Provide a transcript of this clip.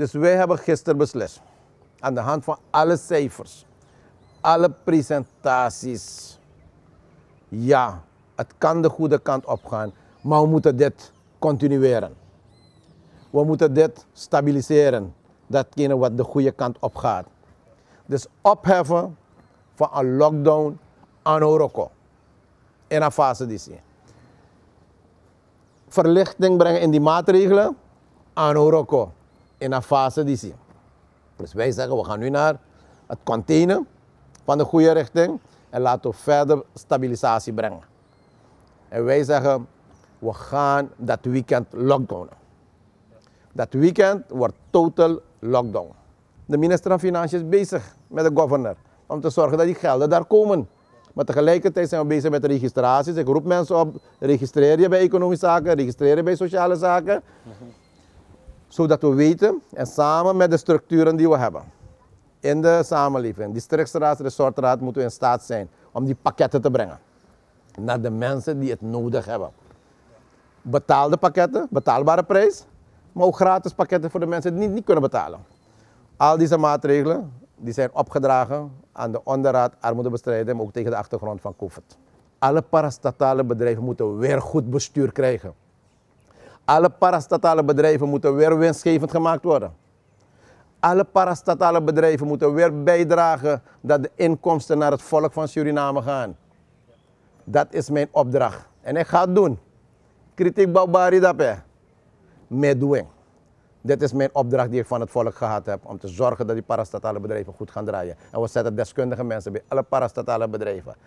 Dus wij hebben gisteren beslist. Aan de hand van alle cijfers, alle presentaties. Ja, het kan de goede kant op gaan, maar we moeten dit continueren. We moeten dit stabiliseren. Datgene wat de goede kant op gaat. Dus opheffen van een lockdown aan Oroko. In een fase die Verlichting brengen in die maatregelen aan Oroko in een fase die zien. Dus wij zeggen, we gaan nu naar het container van de goede richting en laten we verder stabilisatie brengen. En wij zeggen, we gaan dat weekend lockdownen. Dat weekend wordt total lockdown. De minister van Financiën is bezig met de governor om te zorgen dat die gelden daar komen. Maar tegelijkertijd zijn we bezig met de registraties. Ik roep mensen op, registreer je bij economische zaken, registreer bij sociale zaken zodat we weten en samen met de structuren die we hebben in de samenleving, de districtsraad, resortraad, moeten we in staat zijn om die pakketten te brengen naar de mensen die het nodig hebben. Betaalde pakketten, betaalbare prijs, maar ook gratis pakketten voor de mensen die het niet, kunnen betalen. Al deze maatregelen die zijn opgedragen aan de onderraad armoedebestrijding, maar ook tegen de achtergrond van COVID. Alle parastatale bedrijven moeten weer goed bestuur krijgen. Alle parastatale bedrijven moeten weer winstgevend gemaakt worden. Alle parastatale bedrijven moeten weer bijdragen dat de inkomsten naar het volk van Suriname gaan. Dat is mijn opdracht. En ik ga het doen. Kritiek Baubari Met Meedoen. Dit is mijn opdracht die ik van het volk gehad heb. Om te zorgen dat die parastatale bedrijven goed gaan draaien. En we zetten deskundige mensen bij alle parastatale bedrijven.